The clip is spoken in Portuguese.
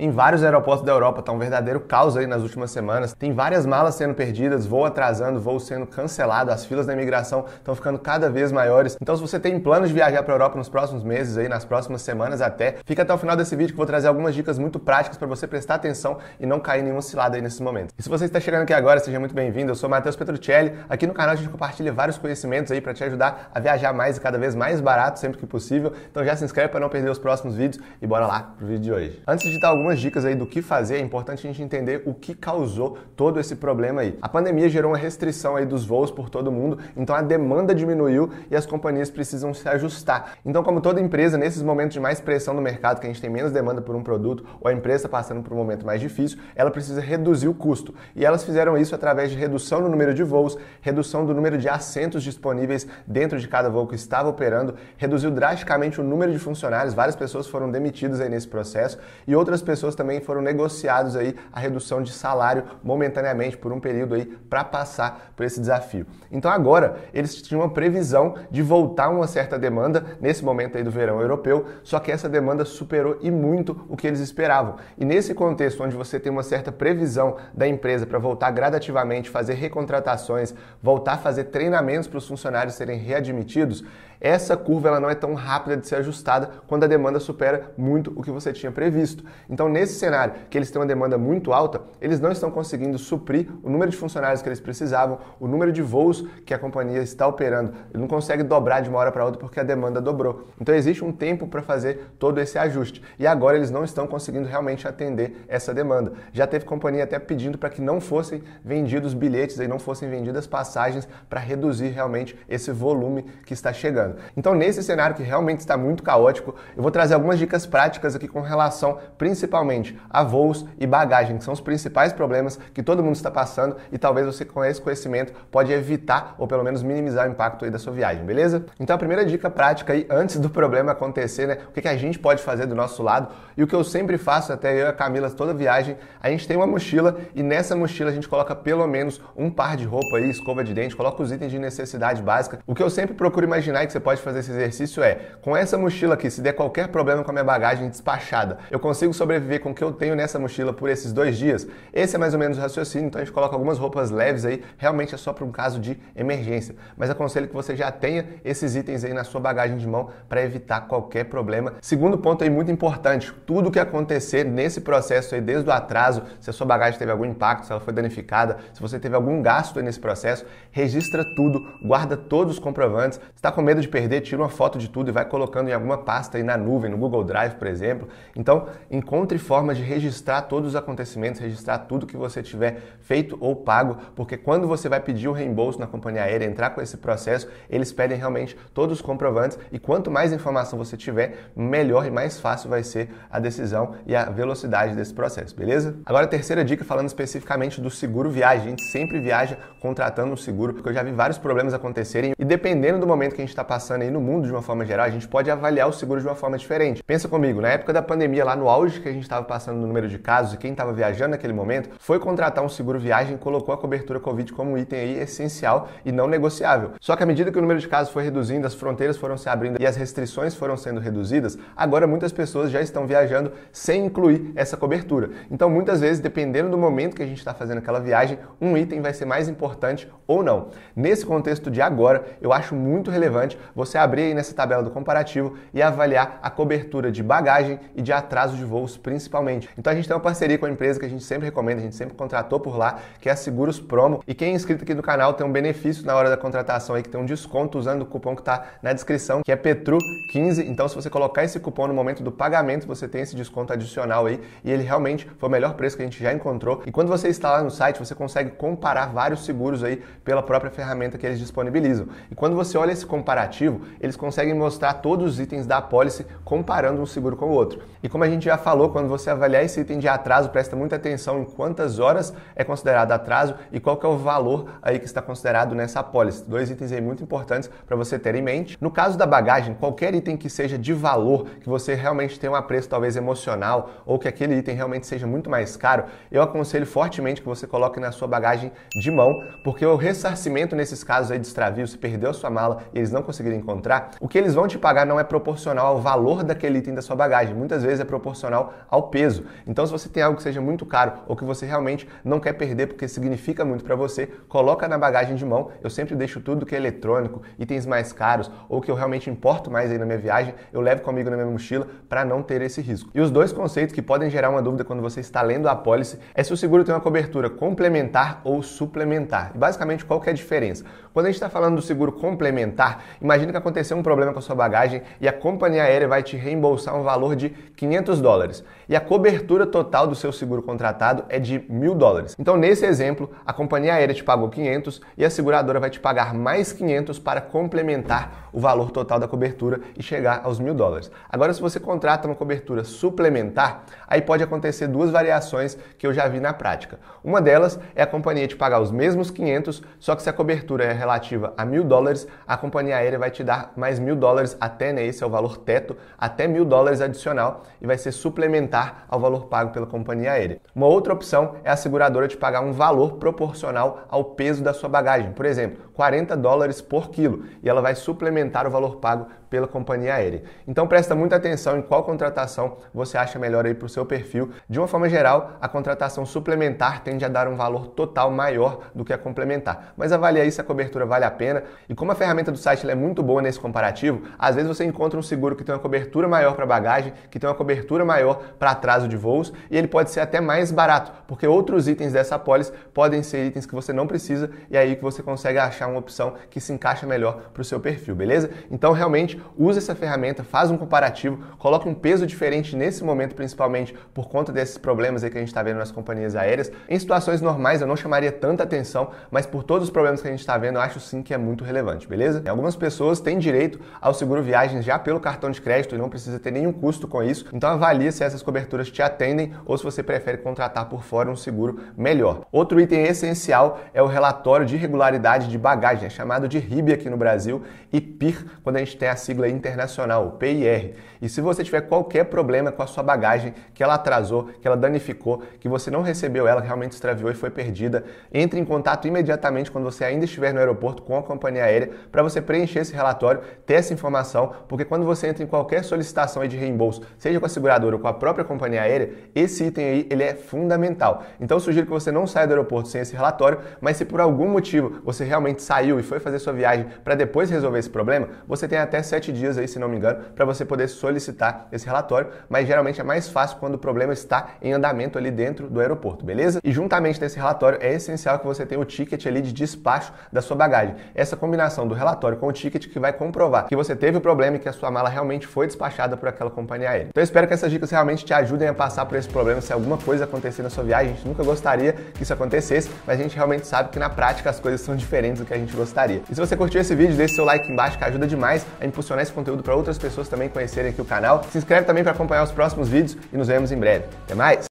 em vários aeroportos da Europa. estão tá um verdadeiro caos aí nas últimas semanas. Tem várias malas sendo perdidas, voo atrasando, voo sendo cancelado, as filas da imigração estão ficando cada vez maiores. Então, se você tem planos de viajar para a Europa nos próximos meses aí, nas próximas semanas até, fica até o final desse vídeo que eu vou trazer algumas dicas muito práticas para você prestar atenção e não cair em nenhuma cilada aí nesses momentos. E se você está chegando aqui agora, seja muito bem-vindo. Eu sou Matheus Petruccelli. Aqui no canal a gente compartilha vários conhecimentos aí para te ajudar a viajar mais e cada vez mais barato sempre que possível. Então já se inscreve para não perder os próximos vídeos e bora lá pro vídeo de hoje. Antes de dar algumas algumas dicas aí do que fazer, é importante a gente entender o que causou todo esse problema aí. A pandemia gerou uma restrição aí dos voos por todo mundo, então a demanda diminuiu e as companhias precisam se ajustar. Então, como toda empresa, nesses momentos de mais pressão no mercado, que a gente tem menos demanda por um produto, ou a empresa tá passando por um momento mais difícil, ela precisa reduzir o custo. E elas fizeram isso através de redução no número de voos, redução do número de assentos disponíveis dentro de cada voo que estava operando, reduziu drasticamente o número de funcionários, várias pessoas foram demitidas aí nesse processo e outras pessoas pessoas também foram negociados aí a redução de salário momentaneamente por um período aí para passar por esse desafio. Então agora eles tinham uma previsão de voltar uma certa demanda nesse momento aí do verão europeu, só que essa demanda superou e muito o que eles esperavam. E nesse contexto onde você tem uma certa previsão da empresa para voltar gradativamente, fazer recontratações, voltar a fazer treinamentos para os funcionários serem readmitidos, essa curva ela não é tão rápida de ser ajustada quando a demanda supera muito o que você tinha previsto. Então, nesse cenário, que eles têm uma demanda muito alta, eles não estão conseguindo suprir o número de funcionários que eles precisavam, o número de voos que a companhia está operando. Ele não consegue dobrar de uma hora para outra porque a demanda dobrou. Então, existe um tempo para fazer todo esse ajuste. E agora eles não estão conseguindo realmente atender essa demanda. Já teve companhia até pedindo para que não fossem vendidos bilhetes e não fossem vendidas passagens para reduzir realmente esse volume que está chegando precisando. Então, nesse cenário que realmente está muito caótico, eu vou trazer algumas dicas práticas aqui com relação principalmente a voos e bagagem, que são os principais problemas que todo mundo está passando e talvez você com esse conhecimento pode evitar ou pelo menos minimizar o impacto aí da sua viagem, beleza? Então, a primeira dica prática aí antes do problema acontecer, né? O que, que a gente pode fazer do nosso lado e o que eu sempre faço, até eu e a Camila toda viagem, a gente tem uma mochila e nessa mochila a gente coloca pelo menos um par de roupa aí, escova de dente, coloca os itens de necessidade básica. O que eu sempre procuro imaginar é que você você pode fazer esse exercício é: com essa mochila aqui, se der qualquer problema com a minha bagagem despachada, eu consigo sobreviver com o que eu tenho nessa mochila por esses dois dias? Esse é mais ou menos o raciocínio, então a gente coloca algumas roupas leves aí, realmente é só para um caso de emergência. Mas aconselho que você já tenha esses itens aí na sua bagagem de mão para evitar qualquer problema. Segundo ponto aí muito importante: tudo que acontecer nesse processo aí, desde o atraso, se a sua bagagem teve algum impacto, se ela foi danificada, se você teve algum gasto nesse processo, registra tudo, guarda todos os comprovantes. Está com medo de perder, tira uma foto de tudo e vai colocando em alguma pasta aí na nuvem, no Google Drive, por exemplo. Então, encontre formas de registrar todos os acontecimentos, registrar tudo que você tiver feito ou pago, porque quando você vai pedir o reembolso na companhia aérea, entrar com esse processo, eles pedem realmente todos os comprovantes e quanto mais informação você tiver, melhor e mais fácil vai ser a decisão e a velocidade desse processo, beleza? Agora, a terceira dica, falando especificamente do seguro viagem. A gente sempre viaja contratando um seguro, porque eu já vi vários problemas acontecerem e dependendo do momento que a gente está passando, passando aí no mundo de uma forma geral, a gente pode avaliar o seguro de uma forma diferente. Pensa comigo, na época da pandemia, lá no auge que a gente estava passando no número de casos e quem estava viajando naquele momento, foi contratar um seguro viagem e colocou a cobertura Covid como um item aí essencial e não negociável. Só que à medida que o número de casos foi reduzindo, as fronteiras foram se abrindo e as restrições foram sendo reduzidas, agora muitas pessoas já estão viajando sem incluir essa cobertura. Então, muitas vezes, dependendo do momento que a gente está fazendo aquela viagem, um item vai ser mais importante ou não. Nesse contexto de agora, eu acho muito relevante você abrir aí nessa tabela do comparativo e avaliar a cobertura de bagagem e de atraso de voos principalmente. Então a gente tem uma parceria com a empresa que a gente sempre recomenda, a gente sempre contratou por lá, que é a Seguros Promo. E quem é inscrito aqui no canal tem um benefício na hora da contratação aí, que tem um desconto usando o cupom que está na descrição, que é Petru15. Então se você colocar esse cupom no momento do pagamento, você tem esse desconto adicional aí e ele realmente foi o melhor preço que a gente já encontrou. E quando você está lá no site, você consegue comparar vários seguros aí pela própria ferramenta que eles disponibilizam. E quando você olha esse comparativo, comparativo, eles conseguem mostrar todos os itens da apólice comparando um seguro com o outro. E como a gente já falou, quando você avaliar esse item de atraso, presta muita atenção em quantas horas é considerado atraso e qual que é o valor aí que está considerado nessa apólice. Dois itens aí muito importantes para você ter em mente. No caso da bagagem, qualquer item que seja de valor, que você realmente tenha um apreço talvez emocional ou que aquele item realmente seja muito mais caro, eu aconselho fortemente que você coloque na sua bagagem de mão, porque o ressarcimento nesses casos aí de extravio, se perdeu a sua mala e eles não conseguem conseguir encontrar, o que eles vão te pagar não é proporcional ao valor daquele item da sua bagagem, muitas vezes é proporcional ao peso. Então, se você tem algo que seja muito caro ou que você realmente não quer perder porque significa muito para você, coloca na bagagem de mão. Eu sempre deixo tudo que é eletrônico, itens mais caros ou que eu realmente importo mais aí na minha viagem, eu levo comigo na minha mochila para não ter esse risco. E os dois conceitos que podem gerar uma dúvida quando você está lendo a apólice é se o seguro tem uma cobertura complementar ou suplementar. E basicamente qual que é a diferença? Quando a gente está falando do seguro complementar, Imagina que aconteceu um problema com a sua bagagem e a companhia aérea vai te reembolsar um valor de 500 dólares e a cobertura total do seu seguro contratado é de 1.000 dólares. Então, nesse exemplo, a companhia aérea te pagou 500 e a seguradora vai te pagar mais 500 para complementar o valor total da cobertura e chegar aos 1.000 dólares. Agora, se você contrata uma cobertura suplementar, aí pode acontecer duas variações que eu já vi na prática. Uma delas é a companhia te pagar os mesmos 500, só que se a cobertura é relativa a 1.000 dólares, a companhia aérea vai te dar mais mil dólares até, né? Esse é o valor teto, até mil dólares adicional e vai ser suplementar ao valor pago pela companhia aérea. Uma outra opção é a seguradora te pagar um valor proporcional ao peso da sua bagagem, por exemplo, 40 dólares por quilo, e ela vai suplementar o valor pago pela companhia aérea. Então presta muita atenção em qual contratação você acha melhor aí para o seu perfil. De uma forma geral, a contratação suplementar tende a dar um valor total maior do que a complementar. Mas avalie aí se a cobertura vale a pena. E como a ferramenta do site é muito boa nesse comparativo, às vezes você encontra um seguro que tem uma cobertura maior para bagagem, que tem uma cobertura maior para atraso de voos e ele pode ser até mais barato, porque outros itens dessa apólice podem ser itens que você não precisa e é aí que você consegue achar uma opção que se encaixa melhor para o seu perfil, beleza? Então realmente usa essa ferramenta, faz um comparativo, coloca um peso diferente nesse momento, principalmente por conta desses problemas que a gente está vendo nas companhias aéreas. Em situações normais eu não chamaria tanta atenção, mas por todos os problemas que a gente está vendo, eu acho sim que é muito relevante, beleza? Algumas pessoas têm direito ao seguro viagens já pelo cartão de crédito e não precisa ter nenhum custo com isso. Então avalie se essas coberturas te atendem ou se você prefere contratar por fora um seguro melhor. Outro item essencial é o relatório de regularidade de bagagem, é chamado de RIB aqui no Brasil e PIR quando a gente tem a sigla é internacional, PIR. E se você tiver qualquer problema com a sua bagagem, que ela atrasou, que ela danificou, que você não recebeu ela, realmente extraviou e foi perdida, entre em contato imediatamente quando você ainda estiver no aeroporto com a companhia aérea para você preencher esse relatório, ter essa informação, porque quando você entra em qualquer solicitação de reembolso, seja com a seguradora ou com a própria companhia aérea, esse item aí ele é fundamental. Então eu sugiro que você não saia do aeroporto sem esse relatório, mas se por algum motivo você realmente saiu e foi fazer sua viagem para depois resolver esse problema, você tem até 7 sete dias aí, se não me engano, para você poder solicitar esse relatório, mas geralmente é mais fácil quando o problema está em andamento ali dentro do aeroporto, beleza? E juntamente nesse relatório é essencial que você tenha o ticket ali de despacho da sua bagagem. Essa combinação do relatório com o ticket que vai comprovar que você teve o problema e que a sua mala realmente foi despachada por aquela companhia aérea. Então eu espero que essas dicas realmente te ajudem a passar por esse problema se alguma coisa acontecer na sua viagem. A gente nunca gostaria que isso acontecesse, mas a gente realmente sabe que na prática as coisas são diferentes do que a gente gostaria. E se você curtiu esse vídeo, deixe seu like embaixo que ajuda demais a impulsionar proporcionar esse conteúdo para outras pessoas também conhecerem aqui o canal. Se inscreve também para acompanhar os próximos vídeos e nos vemos em breve. Até mais!